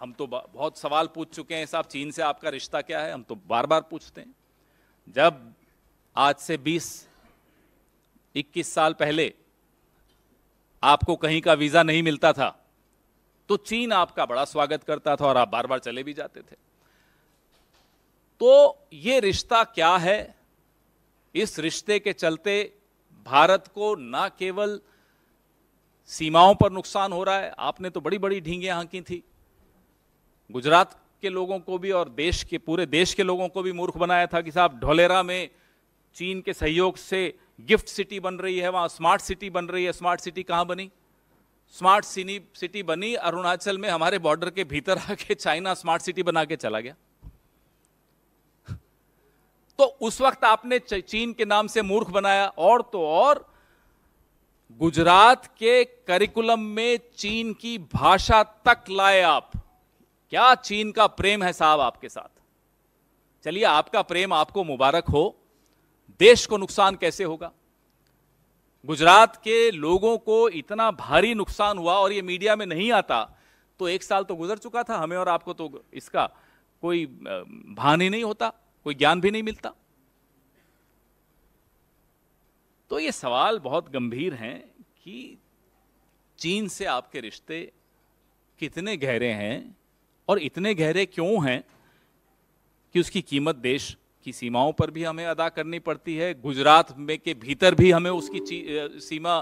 हम तो बहुत सवाल पूछ चुके हैं साहब चीन से आपका रिश्ता क्या है हम तो बार बार पूछते हैं जब आज से 20, 21 साल पहले आपको कहीं का वीज़ा नहीं मिलता था तो चीन आपका बड़ा स्वागत करता था और आप बार बार चले भी जाते थे तो ये रिश्ता क्या है इस रिश्ते के चलते भारत को ना केवल सीमाओं पर नुकसान हो रहा है आपने तो बड़ी बड़ी ढींगें हाँकी थी गुजरात के लोगों को भी और देश के पूरे देश के लोगों को भी मूर्ख बनाया था कि साहब ढोलेरा में चीन के सहयोग से गिफ्ट सिटी बन रही है वहाँ स्मार्ट सिटी बन रही है स्मार्ट सिटी कहाँ बनी स्मार्ट सिनी सिटी बनी अरुणाचल में हमारे बॉर्डर के भीतर आके चाइना स्मार्ट सिटी बना के चला गया तो उस वक्त आपने चीन के नाम से मूर्ख बनाया और तो और गुजरात के करिकुलम में चीन की भाषा तक लाए आप क्या चीन का प्रेम है साहब आपके साथ चलिए आपका प्रेम आपको मुबारक हो देश को नुकसान कैसे होगा गुजरात के लोगों को इतना भारी नुकसान हुआ और ये मीडिया में नहीं आता तो एक साल तो गुजर चुका था हमें और आपको तो इसका कोई भान ही नहीं होता कोई ज्ञान भी नहीं मिलता तो ये सवाल बहुत गंभीर हैं कि चीन से आपके रिश्ते कितने गहरे हैं और इतने गहरे क्यों हैं कि उसकी कीमत देश की सीमाओं पर भी हमें अदा करनी पड़ती है गुजरात में के भीतर भी हमें उसकी सीमा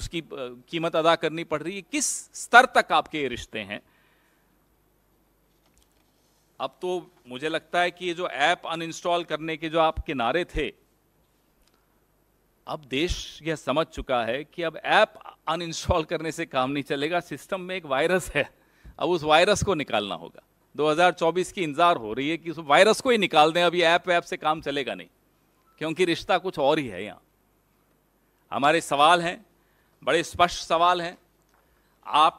उसकी कीमत अदा करनी पड़ रही है किस स्तर तक आपके रिश्ते हैं अब तो मुझे लगता है कि ये जो ऐप अनइंस्टॉल करने के जो आप किनारे थे अब देश यह समझ चुका है कि अब ऐप अनइंस्टॉल करने से काम नहीं चलेगा सिस्टम में एक वायरस है अब उस वायरस को निकालना होगा 2024 की इंतजार हो रही है कि उस वायरस को ही निकाल दें अभी ऐप वैप से काम चलेगा नहीं क्योंकि रिश्ता कुछ और ही है यहाँ हमारे सवाल हैं बड़े स्पष्ट सवाल हैं आप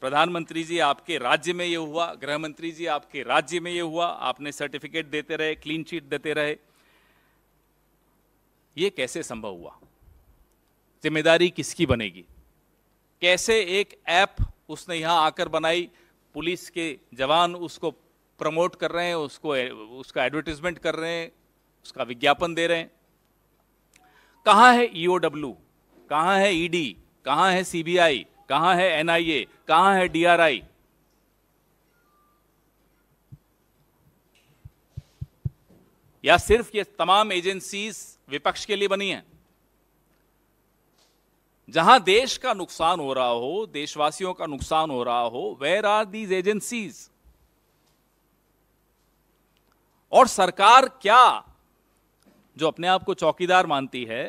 प्रधानमंत्री जी आपके राज्य में ये हुआ गृह मंत्री जी आपके राज्य में ये हुआ आपने सर्टिफिकेट देते रहे क्लीन चीट देते रहे ये कैसे संभव हुआ जिम्मेदारी किसकी बनेगी कैसे एक ऐप उसने यहाँ आकर बनाई पुलिस के जवान उसको प्रमोट कर रहे हैं उसको उसका एडवर्टीजमेंट कर रहे हैं उसका विज्ञापन दे रहे हैं कहाँ है ईओडब्ल्यू e कहाँ है ईडी e कहाँ है सीबीआई कहाँ है एनआईए कहाँ है डीआरआई या सिर्फ ये तमाम एजेंसीज विपक्ष के लिए बनी हैं जहां देश का नुकसान हो रहा हो देशवासियों का नुकसान हो रहा हो वेर आर दीज एजेंसीज और सरकार क्या जो अपने आप को चौकीदार मानती है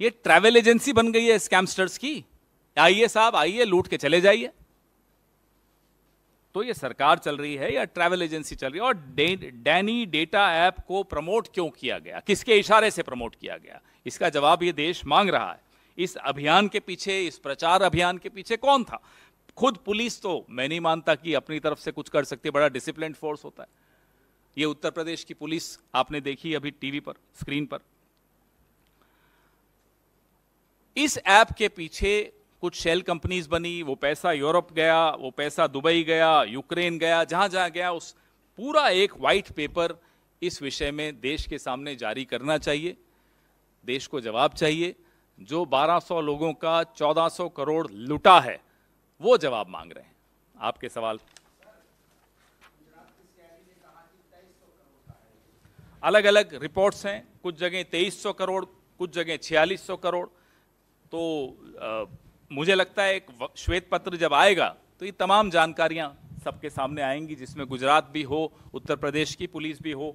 ये ट्रैवल एजेंसी बन गई है स्कैमस्टर्स की आइए साहब आइए लूट के चले जाइए तो ये सरकार चल रही है या ट्रैवल एजेंसी चल रही है और डैनी दे, डेटा ऐप को प्रमोट क्यों किया गया किसके इशारे से प्रमोट किया गया इसका जवाब ये देश मांग रहा है इस अभियान के पीछे इस प्रचार अभियान के पीछे कौन था खुद पुलिस तो मैं नहीं मानता कि अपनी तरफ से कुछ कर सकती बड़ा डिसिप्लिन फोर्स होता है ये उत्तर प्रदेश की पुलिस आपने देखी अभी टीवी पर स्क्रीन पर इस ऐप के पीछे कुछ शेल कंपनीज बनी वो पैसा यूरोप गया वो पैसा दुबई गया यूक्रेन गया जहां जहां गया उस पूरा एक वाइट पेपर इस विषय में देश के सामने जारी करना चाहिए देश को जवाब चाहिए जो 1200 लोगों का 1400 करोड़ लुटा है वो जवाब मांग रहे हैं आपके सवाल अलग अलग रिपोर्ट्स हैं कुछ जगह 2300 करोड़ कुछ जगह 4600 करोड़ तो आ, मुझे लगता है एक श्वेत पत्र जब आएगा तो ये तमाम जानकारियां सबके सामने आएंगी जिसमें गुजरात भी हो उत्तर प्रदेश की पुलिस भी हो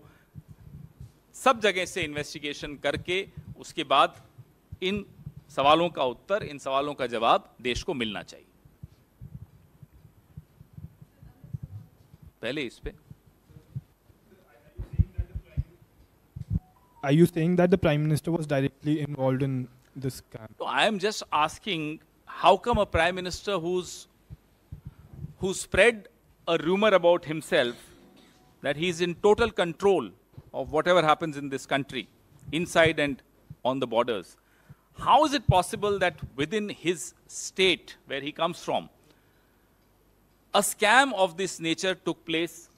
सब जगह से इन्वेस्टिगेशन करके उसके बाद इन सवालों का उत्तर इन सवालों का जवाब देश को मिलना चाहिए पहले इस पे I you saying that the prime minister was directly involved in this scam तो I am just asking how come a prime minister who's who spread a rumour about himself that he is in total control of whatever happens in this country inside and on the borders How is it possible that within his state where he comes from, a scam of this nature took place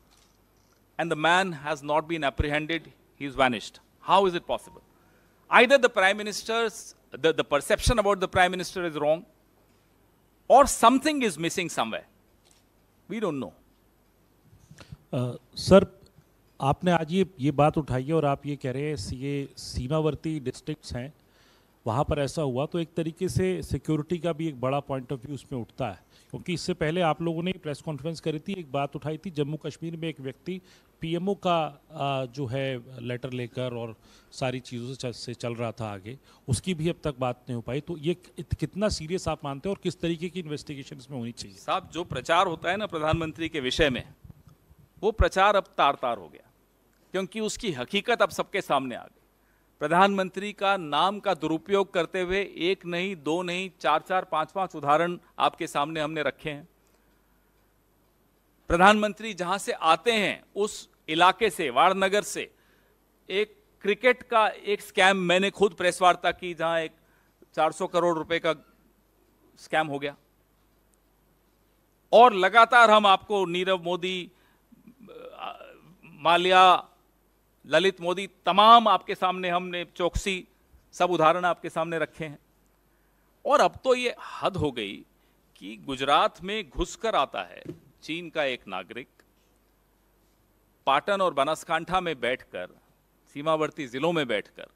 and the man has not been apprehended, he's vanished. How is it possible? Either the prime minister's, the, the perception about the prime minister is wrong or something is missing somewhere. We don't know. Uh, sir, आपने आज ये ये बात उठाई है और आप ये कह रहे हैं ये सीमावर्ती डिस्ट्रिक्ट्स हैं वहाँ पर ऐसा हुआ तो एक तरीके से सिक्योरिटी का भी एक बड़ा पॉइंट ऑफ व्यू उसमें उठता है क्योंकि इससे पहले आप लोगों ने प्रेस कॉन्फ्रेंस करी थी एक बात उठाई थी जम्मू कश्मीर में एक व्यक्ति पीएमओ का जो है लेटर लेकर और सारी चीज़ों से चल रहा था आगे उसकी भी अब तक बात नहीं हो पाई तो ये कितना सीरियस आप मानते हैं और किस तरीके की इन्वेस्टिगेशन इसमें होनी चाहिए साहब जो प्रचार होता है ना प्रधानमंत्री के विषय में वो प्रचार अब तार तार हो गया क्योंकि उसकी हकीकत अब सबके सामने आ गई प्रधानमंत्री का नाम का दुरुपयोग करते हुए एक नहीं दो नहीं चार चार पांच पांच उदाहरण आपके सामने हमने रखे हैं प्रधानमंत्री जहां से आते हैं उस इलाके से वाड़नगर से एक क्रिकेट का एक स्कैम मैंने खुद प्रेस वार्ता की जहां एक 400 करोड़ रुपए का स्कैम हो गया और लगातार हम आपको नीरव मोदी माल्या ललित मोदी तमाम आपके सामने हमने चौकसी सब उदाहरण आपके सामने रखे हैं और अब तो ये हद हो गई कि गुजरात में घुसकर आता है चीन का एक नागरिक पाटन और बनासकांठा में बैठकर सीमावर्ती जिलों में बैठकर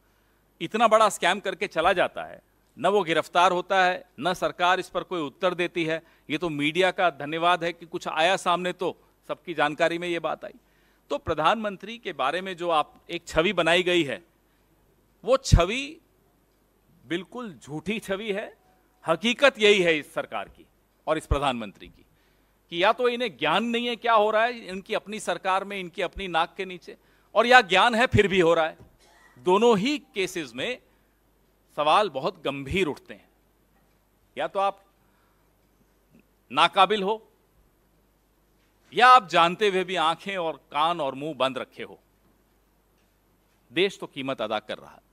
इतना बड़ा स्कैम करके चला जाता है न वो गिरफ्तार होता है न सरकार इस पर कोई उत्तर देती है ये तो मीडिया का धन्यवाद है कि कुछ आया सामने तो सबकी जानकारी में ये बात आई तो प्रधानमंत्री के बारे में जो आप एक छवि बनाई गई है वो छवि बिल्कुल झूठी छवि है हकीकत यही है इस सरकार की और इस प्रधानमंत्री की कि या तो इन्हें ज्ञान नहीं है क्या हो रहा है इनकी अपनी सरकार में इनकी अपनी नाक के नीचे और या ज्ञान है फिर भी हो रहा है दोनों ही केसेस में सवाल बहुत गंभीर उठते हैं या तो आप नाकाबिल हो या आप जानते हुए भी आंखें और कान और मुंह बंद रखे हो देश तो कीमत अदा कर रहा है